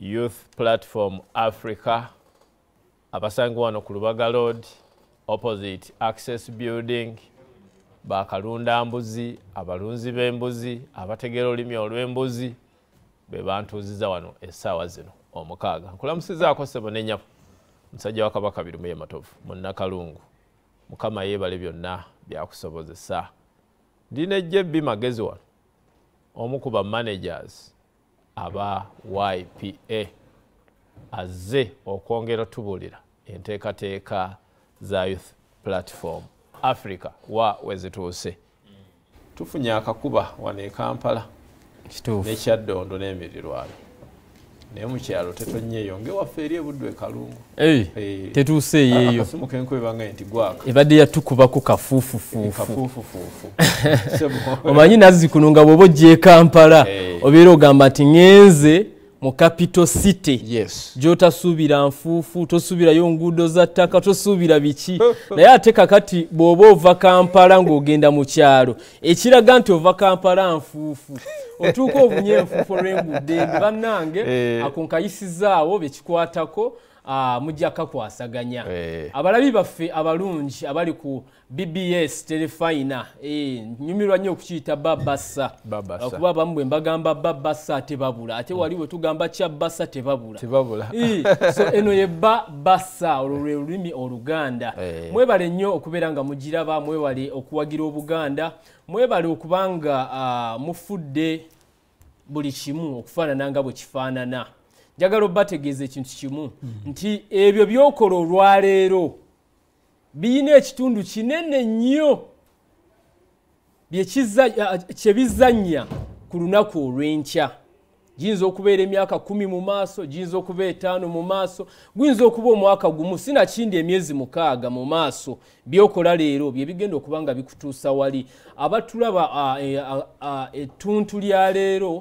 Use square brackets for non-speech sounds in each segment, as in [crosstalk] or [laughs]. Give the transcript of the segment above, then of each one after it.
youth platform africa abasangi wano ku lubaga lord opposite access building bakalunda mbuzi abalunzi b'embuzi abategera olulimi olw'embuzi be bantuuziza wano essaawa zino omukaaga nkulamusizaako sebonenyaku musajja wa kabaka birimu yematovu munnakalungu mukama yeebale byonna byakusobozesa ndina ejjo ebbi magezi wano omu ku ba managers aba ypa azze okwongera otubuulira enteekateeka za youth platform africa wa wezituuse tufunye akakuba wano ekampala nekyaddondo n'emirirwayo naye mukyalo tetonyeeyo ngewaffe eri ebuddu ekalungu eh, tetuuseeyoeyobanga ebadde yatukubaku kafuufufuufu [laughs] omanyi nazzikuno nga bwoba ojja ekampala eh. obeera ogamba nti ŋenze mu capital city yes. gyotasuubira nfuufu tosuubirayo nguudo za ttaka tosuubira biki [laughs] naye ate kakati bw'oba ova kampala ng'ogenda mu kyalo ekiraga nti ova kampala nfuufu [laughs] otuuka obunye enfuufu olw'enguddo endi bannange eh. ako nkayisizaawo bekikwatako Ah, mujja kakwasaganya eh. abalabi baffe abalungi abali ku bbs telefina eh, nyumirwa nnyo okukiyita babasa ah, kuba bamu bwe mbagamba babasa tebabula ate hmm. wali wetugamba kyabasa tebabula [laughs] eh, so eno ye ba basa olwo lwe lulimi oluganda mwebale nnyo okubeera nga mugiraba mwebale okuwagira obuganda mwebale okubanga ah, mufudde buli kimu okufaanana nga bwe kifaanana njagala obategeeza ekintu kimu nti ebyo byokola olwaleero birina ekitundu kinene nnyo kyebizannya ku lunaku olw'enkya giyinza okubeera emyaka kumi mu maaso giyinza okubeera etaano mu maaso guyinza okuba omwaka gumu sinakindi emyezi mukaaga mu maaso byokola leero byebigenda okuba nga bikutuusa wali abatulaba ettuntu e, lya leero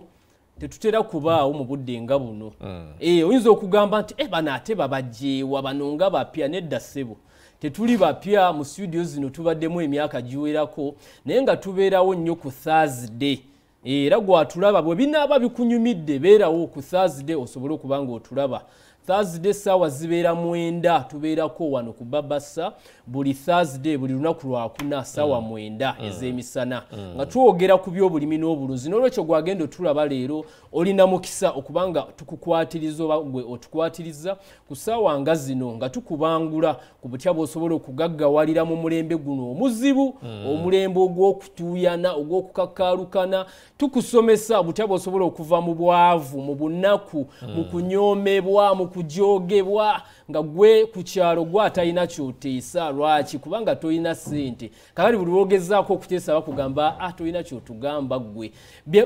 tetutera kubaawo mu budde nga buno hmm. eh, oyinza okugamba nti eh, bano ate babajeewa bano nga bapya nedda ssebo tetuli bapya mu studio zino tubaddemu emyaka giwerako naye nga tubeerawo nnyo ku thursday era gwatulaba bwe binaaba bikunyumidde beerawo ku thursday osobole okuba ngaotulaba thursday sawa zibeera mwenda tubeerako wano ku babasa buli thursday buli lunaku lwakuna sawa mm. mwenda mm. ez'emisana mm. nga twogera ku byobulimi n'obulunzi n'olwekyo gwagenda otulaba leero olina mukisa okubanga tukukwatiriza oba gwe otukwatiriza ku sawa nga zino nga tukubangula ku butya bwosobola okugaggawalira mu mulembe guno omuzibu omulembe ogw'okutuuyana ogw'okukakaalukana tukusomesa butya bwosobola okuva mu bwavu mu bunaku mu kunyomebwa muku kujogebwa nga gwe ku kyalo gwe atalina kyotiisa lwaki kubanga tolina sente kakati buli lwogezaako okuteesa bakugamba ah, tolina kyotugamba gwe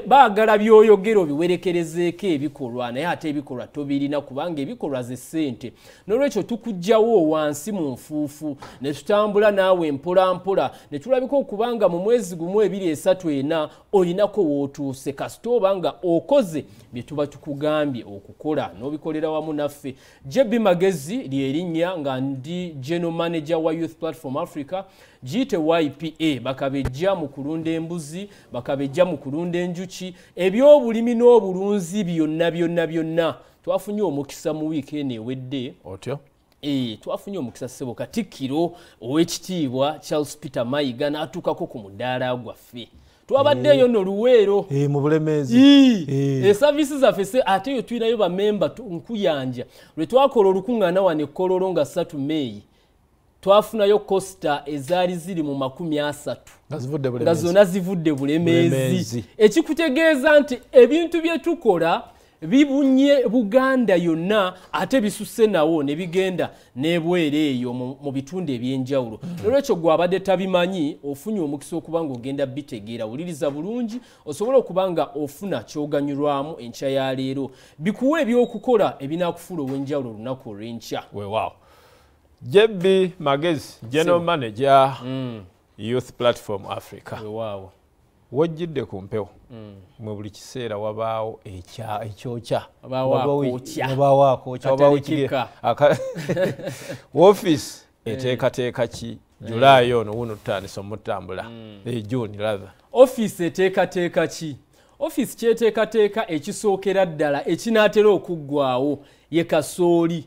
baagala byoyogero biwerekerezeeko ebikolwa naye ate ebikolwa tobirina kubanga ebikolwa ze sente n'olwekyo tukugjawo wansi mu nfuufu ne tutambula naawe mpolampola ne tulabika okubanga mu mwezi gumu ebiri esatu ena olinako wootuuse kasita obanga okoze bye tuba tukugambye okukola n'obikolera wamu naffe jebi magezi mwezi lyerinnya nga ndi general manager wa youth platform africa giyite ypa bakaba ejja mu kulunda embuzi bakaba ejja mu kulunda enjuki ebyobulimi n'obulunzi byonna byonna byonna twafunye omukisa mu wiiki eno ewedde otyo e, twafunye omukisa ssebo katikkiro owekitiibwa charles peter mayiga n'atuukako ku mudaala gwaffe twabaddeeyo eh. noluweero esavisi eh, eh. e zaffe se ate yo tulinayo bamemba nkuyanja lwe twakola olukuŋŋaana wano ekololo nga 3 meeyi twafunayo kosta ezaali ziri mu 3 nga zonna zivudde bulemeezi ekikutegeeza nti ebintu byetukola bibunye buganda yonna ate bisusse nawo ne bigenda n'ebweere eyo mu bitundu ebyenjawulo nolwekyo mm-hmm. gwe abadde tabimanyi ofunye omukisa okuba nga ogenda bitegeera wuliriza bulungi osobole okuba nga ofuna kyoganyulwamu enkya ya leero bikuwa ebyokukola ebinaakufuula ow'enjawulo olunaku olw'enkya weewaawo jebbi magezi general manager mm. youth platform africa weewaawo wajjidde ku mpewo mm. mwe buli kiseera wabaawo ekyokyaofiisi [laughs] eteekateeka ki mm. julaayi ono wuno tutandisa omutambula mm. ejuuni ratha ofiisi eteekateeka ki ofiisi kyeteekateeka ekisookera ddala ekinaatera okuggwaawo ye kasooli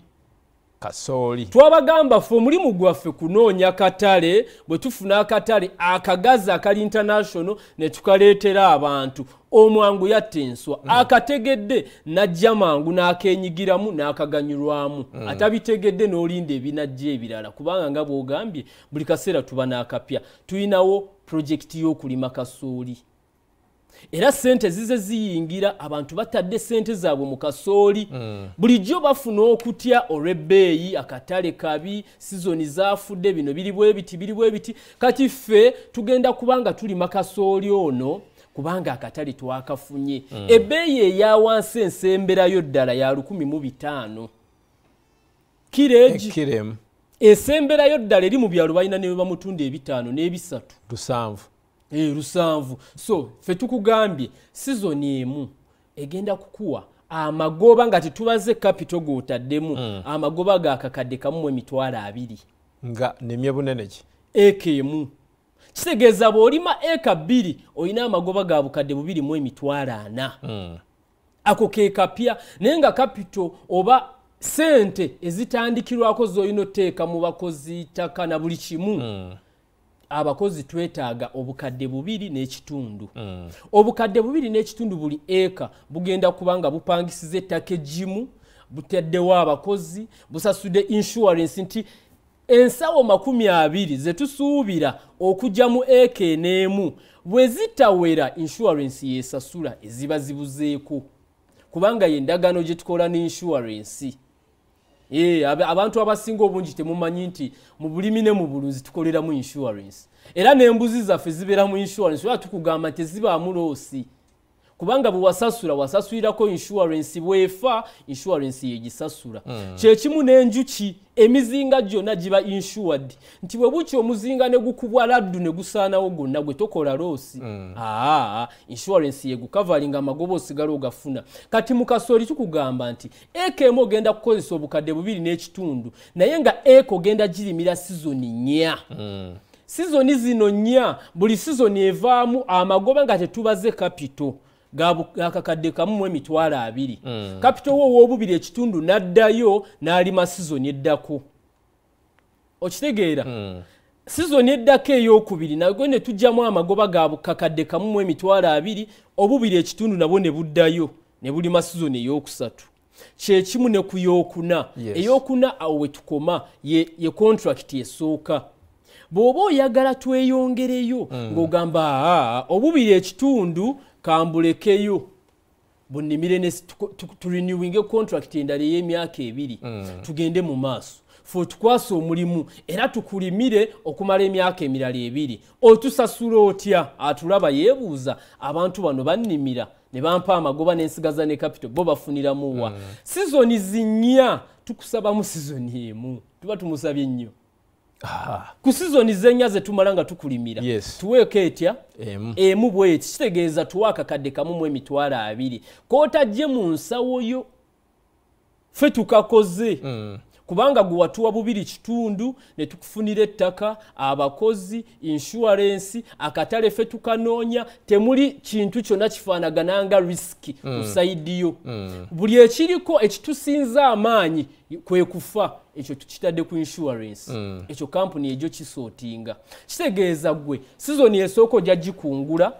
kasooli twabagamba ffe omulimu gwaffe kunoonya katale bwe tufuna akatale akagazi akali international ne tukaleetera abantu omwangu yatta enswa mm. akategedde najja mangu n'akenyigiramu n'akaganyulwamu mm. atabitegedde n'olinda ebinajja ebirala kubanga nga bw'ogambye buli kaseera tuba n'akapya tulinawo projekiti y'okulima kasooli era ssente zize ziyingira abantu batadde ssente zaabwe mu kasooli mm. bulijjo bafuna okutya olw'ebbeeyi akatale kabi sizoni zaafudde bino biribwe biti biribwe biti kati ffe tugenda kubanga tulima kasooli ono kubanga akatale twakafunye mm. ebbeeyi eya wansi ensemberayo ddala ya 15 kireegi esemberayo ddala eri mu byalo balina ne bamutunda ebitaano n'ebisatu 7 Eh, lusanvu so ffe tukugambye sizoni emu egenda kukuwa amagoba nga tetubaze kapito gootaddemu mm. amagoba gakakadde kamumu emitwalo abiri nga nemye bunene ki eka emu kitegeeza bwolima eka bbiri olina amagoba ga bukadde bubirimu emitwalo ana mm. ako kekapya naye nga kapito oba sente ezitandikirwako zoyina oteeka mu bakozi taka na buli kimu mm. abakozi twetaaga obukadde bubiri n'ekitundu mm. obukadde bubiri n'ekitundu buli eka bugenda kuba nga bupangisiza ettaka egimu buteddewo abakozi busasudde insurance nti ensawo makumi abiri zetusuubira okujja mu eka eneemu bwe zitawera insurance yesasula eziba zibuzeeko kubanga yendagaano gye tukola n'insurance ne ye abantu abasinga obungi temumanyi nti mu bulimi ne mu buluzi tukoleramu insurance era n'embuzi zaffe zibeeramu insurance era tukugamba tezibaamu loosi kubanga bwewasasula wasasulirako insurance bwefa insurance yegisasula mm. kyekimu n'enjuki emizinga gyonna giba insured nti bwe buki omuzinga ne gukubwa laddu ne gusaanawo gonna gwe tokola loosi mm. aa insurance yegukavalinga amagoba osigala ogafuna kati mu kasooli tukugamba nti ekemu ogenda kukozesa obukadde bubiri n'ekitundu naye nga eko genda girimira sizoni nnya mm. sizoni zino nnya buli sizoni evaamu amagoba nga tetubaze kapito gakakadde kamu emitwalo abiri mm. kapital wo owobubiri ekitundu naddayo n'alima sizoni eddako okitegeera mm. sizoni eddako eyokubiri nago ne tujjamu amagoba ga bukakadde kamu emitwalo abiri obubiri ekitundu nabwo ne buddayo ne bulima sizoni eyokusatu kyekimu ne ku yokuna yes. eyokuna awo we tukoma ye, ye contract esooka bw'oba oyagala tweyongereyo mm. ng'ogamba obubiri ekitundu kambulekeyo bunimire tulinewinge contract endala ey'emyaka ebiri mm. tugende mu maaso fe tukwasa omulimu era tukulimire okumala emyaka emirala ebiri otusasula otya atulaba yeebuuza abantu bano bannimira ne bampa amagoba n'ensigaza ne capital bo bafuniramuwa mm. sizoni zinnya tukusabamu sizoni emu tuba tumusabye nnyo ku sizoni zenya zetumala nga tukulimira yes. tuweeko etya emu bweti kitegeeza tuwa akakadde kamumu emitwalo abiri kootajje mu nsawo yo fe tukakoze mm. kubanga gwewatuwa bubiri kitundu ne tukufunira ettaka abakozi insuarensi akatale fe tukanoonya temuli kintu kyonna kifaanagananga risiki mm. kusaidiyo mm. buli ekiriko ekitusinza amaanyi kwe kufa ekyo tukitadde ku insuarensi mm. ekyo kampuni egyo kisootinga kitegeeza gwe sizoni esooka ojja gikungula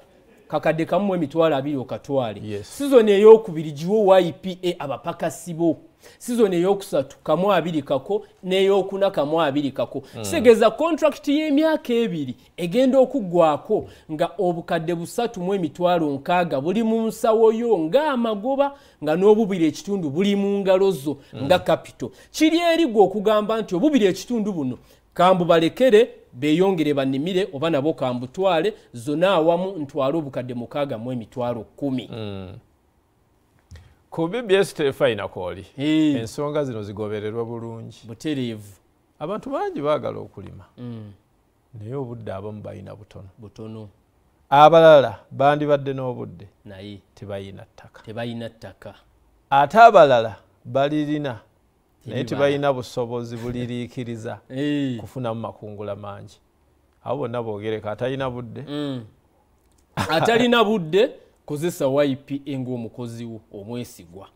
kakadde kamumu emitwalo abiri okatwale yes. sizoni ey'okubiri giwe yipa abapakasibo sizoni eyokusatu kamwabiri kako neyokuna kamwabiri kako kitegeeza hmm. mm. contract y'emyaka ebiri egenda okuggwako nga obukadde busatu mu emitwalo nkaaga buli mu nsawo yo ngaamagoba nga n'obubiri ekitundu buli mu ngalo zo hmm. nga kapito mm. kiri eri gwe okugamba nti obubiri ekitundu buno kambu balekere beyongere banimire oba nabo kambutwale zonna awamu ntwale obukadde mukaaga mu emitwalo kumi mm. ku bbs tefayina kooli ensonga zino zigobererwa bulungi butereevu abantu bangi baagala okulima mm. naye obudde abamu balina butono butono abalala bandibadde n'obudde naye tebayina ttaka tebayina ttaka ate abalala balirina naye tebalina busobozi buliriikiriza [laughs] kufunamu makungula mangi abo bonna boogereka atalina budde mm. atalina budde [laughs] kozesa ypa ngaomukozi wo omwesigwa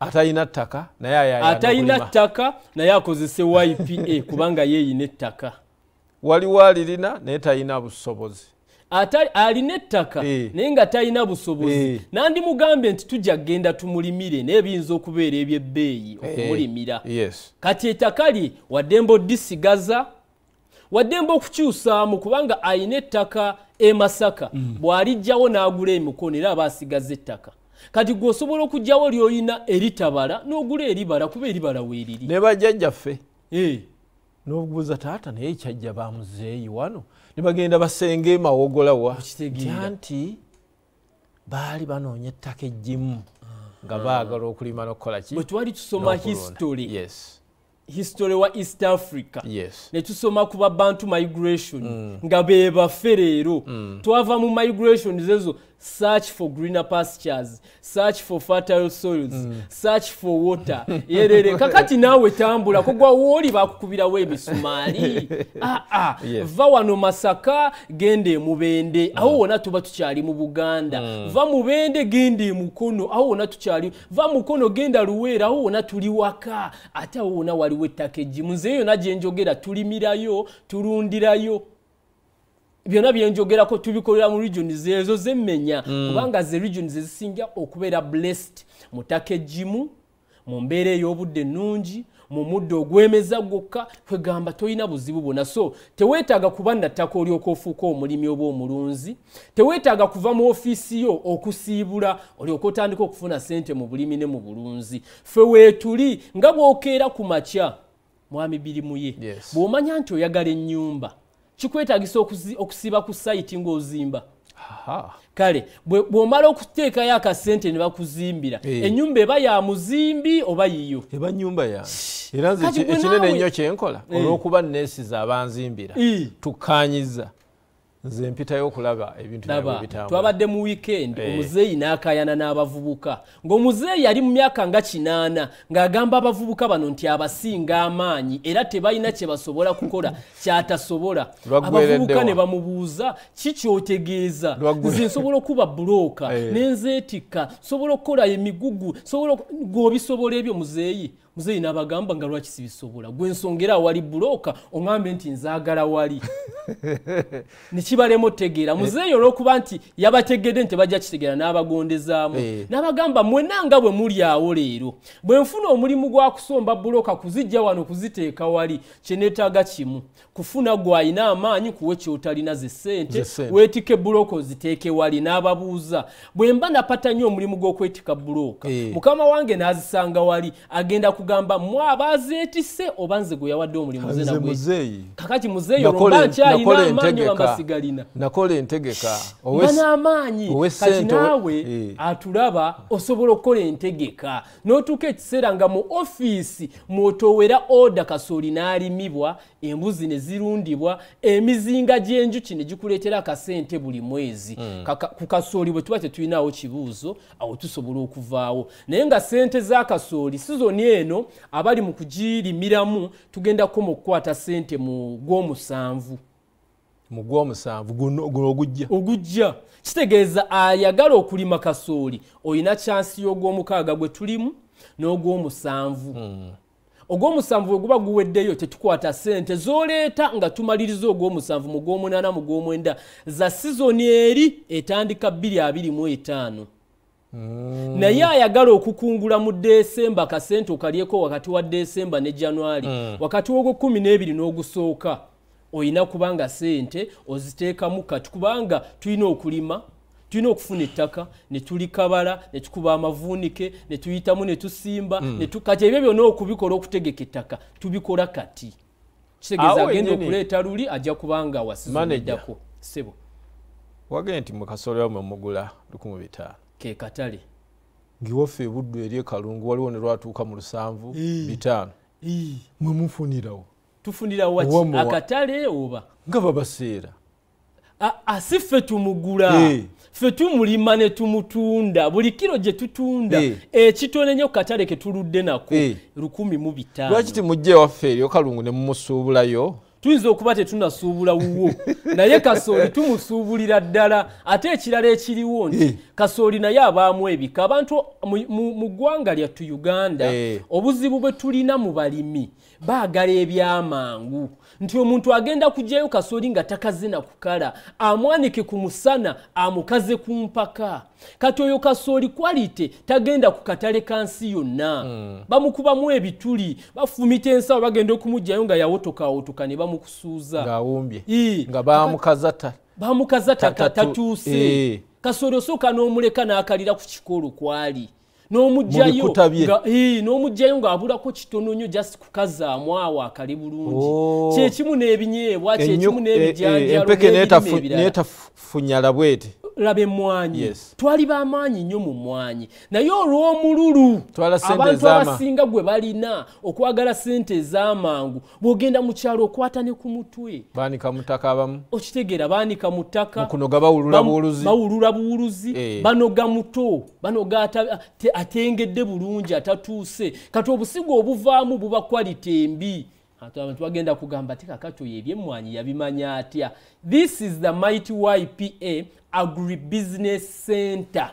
atayina ttaka naye atayina ttaka naye akozese ypa e, [laughs] kubanga yeeyina ettaka waliwo alirina naye tayina busobozi alina ettaka e. naye nga tayina busobozi e. nandimugambye nti tujja kgenda tumulimire naye biyinza okubeera ebyebbeeyi okumulimira kati ettaka lye waddemba odisigaza waddemba okukyusaamu kubanga alina ettaka emasaka mm. bwalijjawo n'agula emikono era aba asigaza ettaka kati gweosobola okujjawo lyolina eritabala n'ogula eribala kuba eribala weeriri ne bajjajjaffe eh. nobuuza taata naye ekyajja bamuzeeyi wano ne bagenda basenga emawogolawanti baali banoonya ettaka ejjimu nga ah. baagala okulima nokukolaki bwe twali tusoma histori yes. history wa east africa yes. netusoma kuba bantu migration mm. nga bebaffe leero mm. twava mu migration zezo search for greener pastures search for fertile soils mm. search for water yerere [laughs] kakati naawe tambula kugwa wooli bakukubirawo emisumaali [laughs] ah, ah. yes. va wano masaka genda emubende mm. aho wona tuba tukyali mu buganda mm. va mubende genda emukono aho wona tukyali va mukono genda luweera aho wona tuli waka ate aho wona waliwo ettaka egimu nze yona gyenjogera tulimirayo tulundirayo byonna byenjogerako tubikolera mu regioni zezo zemmenya mm. kubanga ze regioni zezisinga okubeera blessed mu ttaka egimu mu mbeera ey'obudde ennungi mu muddo ogwemeza gwokka kwegamba tolina buzibu bwona so teweetaaga kuba nattaka olyoka ofuuka omulimi oba omulunzi teweetaaga kuva mu ofiisi yo okusiibula olyoka otandika okufuna sente mu bulimi ne mu bulunzi ffe weetuli nga bwokeera ku makya mwami birimu ye bw'omanya nti oyagala ennyumba kikwetagisa okusiba ku sayiti ngaozimba kale bwomala okuteekayo akasente ne bakuzimbira enyumba eh. eba ya muzimbi oba yiyo eba nyumba yange era nze ekinene ennyo kyenkola eh. olwokuba neesiza abanzimbira eh. tukkaanyiza nze mpitayo okulaba ebintutwabadde mu wiikend hey. Eh. omuzeeyi n'akayana n'abavubuka ng'omuzeeyi ali mu myaka nga kinaana ng'agamba abavubuka bano nti abasinga amaanyi era tebalina kye basobola kukola [laughs] kyatasobola abavubuka ne bamubuuza kikyotegeeza nze nsobola okuba bulooka hey. [laughs] Eh. n'enzeetikka nsobola okukola emigugu gobisobola ebyo muzeeyi muzeyi nabagamba nga lwaki sibisobola gwensonga era wali buloka oŋambe nti nzagala [laughs] wali nekibalemu otegeera eh. muzeeyi olwokuba nti yabategedde nti bajja kitegeera n'abagondezaamu eh. nabagamba mwena nga bwe muli awo leero bwe nfuna omulimu gwa kusomba buloka kuzijja wano kuziteeka wali kyeneetaaga kimu kufuna gwayina amaanyi kuwe kyotalina ze sente wetika ebuloka oziteeke wali n'ababuuza bwe mba napata nnyo omulimu gw'okwetika buloka eh. mukama wange n'azisanga wali agenda ku kugamba mwabazetise oba nze gwe yawadde omulimuzeyi kakati muzeyi olwobankyalinamanyiwambasigalina nakola entegeka banamaanyi kati naawe eh. atulaba osobola okukola entegeka n'otuuka ekiseera nga mu ofiisi mwotowera oda kasooli n'alimibwa embuzi ne zirundibwa emizinga gy'enjuki ne gikuleetera akasente buli mwezi hmm. ku kasooli bwe tuba tetulinawo kibuuzo awo tusobola okuvaawo naye nga sente za kasooli sizoni eno abali mu kugirimiramu tugendako mu kukwata sente mu gw'omusanvu ogujja ogujja kitegeeza ayagala okulima kasooli olina kyansi y'ogwomukaaga gwe tulimu n'ogwomusanvu hmm. ogwomusanvu we guba guweddeyo tetukwata sente zoleeta nga tumaliriza ogwomusanvu mu gwomunana mu gwomwenda za sizoni eri etandika 225 Mm. naye ayagala okukungula mu desemba kasente okalyeko wakati wa desemba ne januari mm. wakati wogwo 12 n'ogusooka olina kubanga sente oziteekamu kati kubanga tulina okulima tulina okufuna ettaka netulikabala netukuba amavuunike netuyitamu netusimba mm. kati ebyo byona okubikola okutegeka ettaka tubikola kati kitegeeza agenda okuleeta luli ajja kubanga wasizomeddako sebo wagee nti mukasolwamwe mugula 15 ke katale ngiwaffe ebuddu eri ekalungu waliwo ne lwatuuka mu 7 mwe mufunirawo tufunirawo akatale oba nga babaseera asi ffe tumugula ffe tumulima ne tumutunda buli kiro gye tutunda ekitonenye kukatale ketuludde nako lukumi mu bitaano lwaki timujja ewaffe eryokalungu ne mumusuubulayo tuyinza okuba tetunasuubula wuwo [laughs] naye kasooli tumusuubulira ddala ate ekirala ekiriwo nti eh. kasooli naye abaamu ebika abantu mu ggwanga lyattu uganda eh. obuzibu bwe tulina mu balimi baagala ebyamangu nti omuntu agenda kujjayo kasooli nga takaze na kukala amwanike ku musana amukaze ku mpaka kati oyo kasooli kwalite tagenda ku katale kansi yonna hmm. bamukubamu ebituli bafumita ensawo bagenda okumujjayo nga yawotokawotoka ne bamu bamukusuuza ngaawumbye nga bamukazata bamukazata katatuuse kasooli osooka n'omuleka n'akalira ku kikolo kwali n'omugjayo ng'abulako kitononyo just kukazaamu awo akali bulungi oh. kyekimu n'ebinyeebwa kyekimu e- e- n'ebijanjalo n'ebirime ebirala netafunyala bwete olaba emwanyi twali bamaanyi nnyo mu mwanyi naye olw'omululu abantu abasinga gwe balina okwagala sente ezamangu bwogenda mu kyalo okwata ne ku mutwe okitegeera baanika mu ttakabawulula buwuluzi eh. banoga muto banoga atengedde bulungi atatuuse kati obusigo obuvaamu buba kwalite mbi abantu bagenda kugamba ti kakatoyo ebyemmwanyi yabimanya atya this is the mighty ypa agribusiness center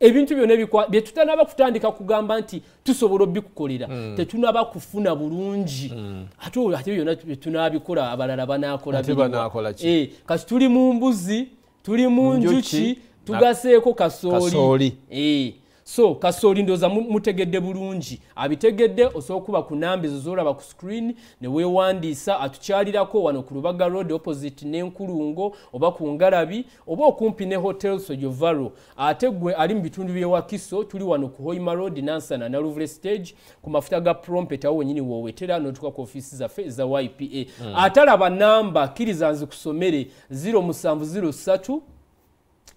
ebintu byonna byetutanaba kutandika kugamba nti tusobola obikukolera hmm. tetunaba kufuna bulungi hmm. ate byona tunabikola abalala banakola kati eh, tuli mu mbuzi tuli mu njuki tugaseeko kasooli eh, so kasooli ndooza mutegedde bulungi abitegedde osobola okuba ku nambe zo zoolaba ku screen neweewandiisa atukyalirako wano ku lubaga road opposite n'enkulungo oba ku ngalabi oba okumpi ne hotel sojovaro ate gwe ali mu bitundu byewakiso tuli wano ku hoima road nansana naluvre stage ku mafuta ga prompetawo wenyini woowetera notuka ku ofiisi zaffe eza ypa mm. atalaba namba kirizanzi kusomere 0703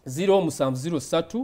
0703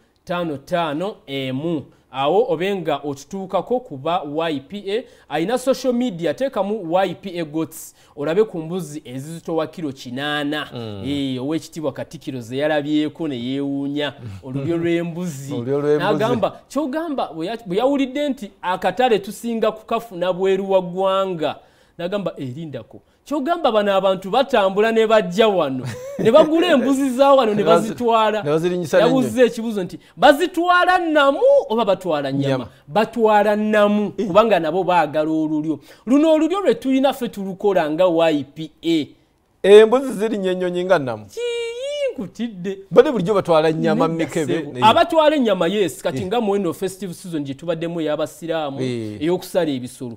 551 awo obenga otutuukako kuba ypa alina social media teekamu ypa gots olabe ku mbuzi ezizitowa kiro 8 mm. owekitibwa katikiro ze yalabyeko neyewuunya [laughs] olulyo lw'embuzi nagamba kyogamba bwe yawulidde nti akatale tusinga kukafuna bweru wa ggwanga nagamba erindako kyogamba bano abantu batambula ne bajja wano ne bagula embuzi za wano ne bazitwalayabuza ekibuzo nti bazitwala namu oba batwala nyama batwala namu eh. kubanga nabo baagala olulyo luno olulyo lwe tulinaffe tulukola nga ypa embuzi ziri nyenyonyi nga namu ki kinkutidde bade bulijjo batwala nyama mikebe abatwala enyama yes kati eh. nga mweno festive season gyetubaddemu eyabasiraamu eh. eyokusala ebisolo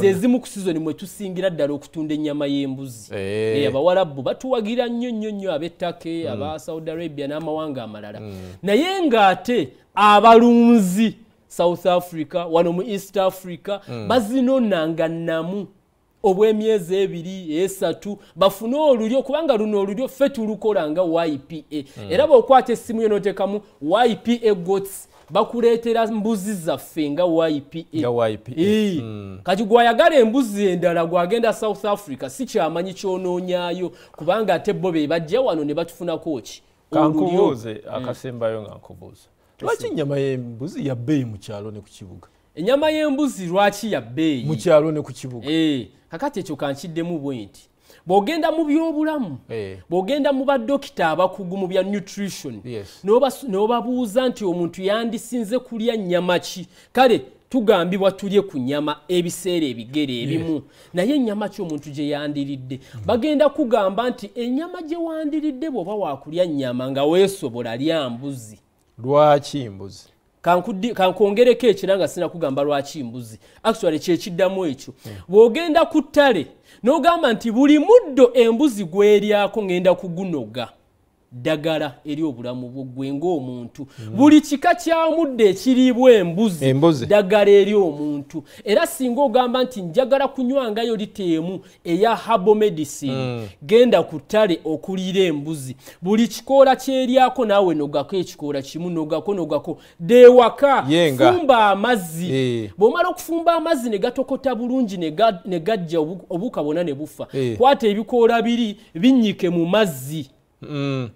zezimu ku sizoni mwetusingira ddala okutunda ennyama y'embuzi eh. abawalabu batuwagira nnyo nnyo nnyo abettake hmm. aba saudi arabia n'amawanga amalala hmm. naye ngaate abalunzi south africa wano mu east africa hmm. bazinonanga namu obw'emyezi ebiri esatu bafune olulyo kubanga luno olulyo ffe tulukola nga ypa mm. era bokwata essimu yo notekamu ypa gots bakuleetera mbuzi zaffe nga ypa hmm. kati gwayagala embuzi endala gwagenda south africa si kyamanyi kyonoonyayo kubanga ate bo be bajja wano ne batufunako ki kankubuuze hmm. akasembayo nga nkubuuza lwaki ennyama yembuzi yabbeeyi mu kyalo ne ku kibuga ennyama y'embuzi lwaki yabbeeyi mu kyalo ne ku kibuga kakati ekyo kankiddemu bwe nti bw'ogenda mu byobulamu hey. Eh. bw'ogenda mu badokita abakugu mu bya nutrition yes. n'obabuuza nti omuntu yandisinze kulya nnyama ki kale tugambibwa tulye ku nyama ebiseera ebigere ebimu yes. naye ennyama ki omuntu gye yandiridde mm. bagenda kugamba nti ennyama gye wandiridde bw'oba wakulya nnyama nga weesobola lyambuzi lwaki mbuzi kankwongereko ekira nga sina kugamba lwaki mbuzi actual kyekiddamu ekyo bw'ogenda ku ttale n'ogamba nti buli muddo embuzi gweryako ngenda kugunoga ddagala eri obulamu bwoggwe ngaomuntu buli kika kyamudde ekiriibwa embuzi ddagala eri omuntu era singa ogamba nti njagala kunywangayo liteemu eya habo medicine hmm. genda ku ttale okuliira embuzi buli kikoola kyeryako naawe nogako ekikoola kimu nogako nogako deewaka fumba amazzi bwomala okufumba amazzi ne gatokota bulungi ne gajja obuka bona ne bufa kwata ebikoola biri binyike mu mazzi Mm.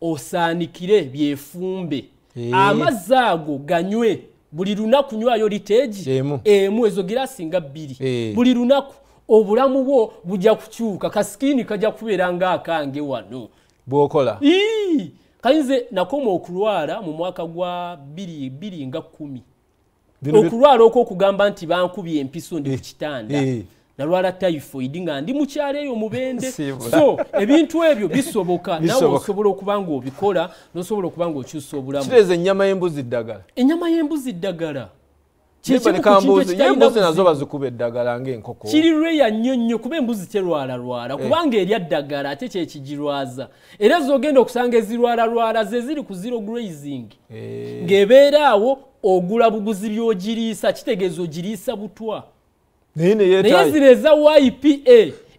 osaanikire byefumbe amazzi ago ganywe buli lunaku nywayo liteegi emu ezo girasi nga bbiri buli lunaku obulamu bwo bujja kukyuka kasikiini kajja kubeera ngaakange wano bwokola kayinze nakoma okulwala mu mwaka gwa 2 nga 1 okulwala okwokugamba nti bankubye empiso ndi kukitanda nalwala typhoid nga ndi mukyalo eyo mubende [laughs] so ebintu ebyo bisoboka [laughs] nawe osobola okuba nga obikola nosobola okuba nga okyusa obulamuenyama yembuzi ddagala enyama yembuzi ddagala kirirwe yanyo nnyo kuba embuzi kyerwalalwala eh. kubanga erya ddagala ate kyekigirwaza era zogenda okusanga ezirwalalwala ze ziri ku zero grazing eh. ng'ebeera awo ogula buguzi byogiriisa kitegeeza ogiriisa butwa nayenezireza ypa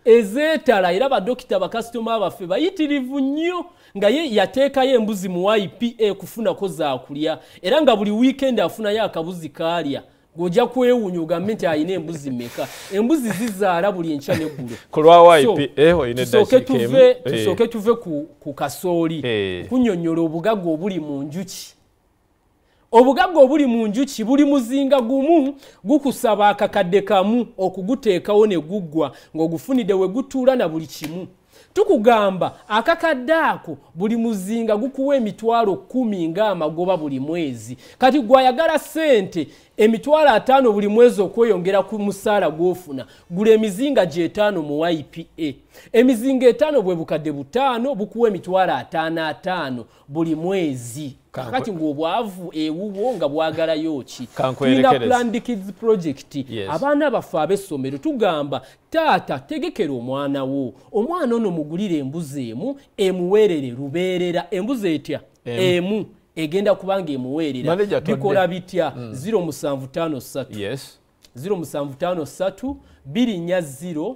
ezeetala era badokita bakasitoma baffe bayitirivu nnyo nga ye yateekayo embuzi mu ypa kufunako zakulya era nga buli wiikendi afunayo akabuzi kaalya gweojja kwewuunya ogambe nti ayina embuzi meka embuzi zizaala buli enkya neggulo kulwaysooke eh, eh. tuve ku kasooli eh. kunnyonnyola obugaga obuli mu njuki obugagga obuli mu njuki buli muzinga gumu gukusaba akakadde kamu okuguteekawo ne guggwa ng'ogufunidde we gutuula na buli kimu tukugamba akakadde ako buli muzinga gukuwa emitwalo kumi ng'amagoba buli mwezi kati gwayagala ssente emitwalo ataano buli mwezi okweyongera ku musaala gw'ofuna gula emizinga gyetaano mu ipa emizinga etaano bwe bukadde butaano bukuwa emitwalo ataano ataano buli mwezi kati ngaobwavu ewuwo nga bwagalayoki tulina plandikids project yes. abaana baffe abessomero tugamba taata tegekera omwana wo omwana ono mugulire embuzi emu emuweerere lubeerera embuzi etya emu egenda kubanga emuweerera bikola bitya mm. 0753 yes. 0753 240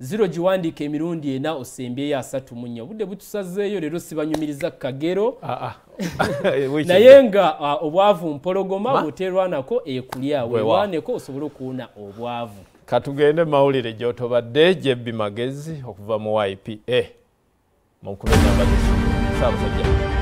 ziro giwandika emirundi ena osembye ya 3 munya bude butusazeyo lero sibanyumiriza kagero ah ah [laughs] naye nga uh, obwavu mpologoma buterwanako ekulya eh, wewaneko osobola okuwuna obwavu katugende mawulire gyotobadde jebbi magezi okuva mu ypa mu 1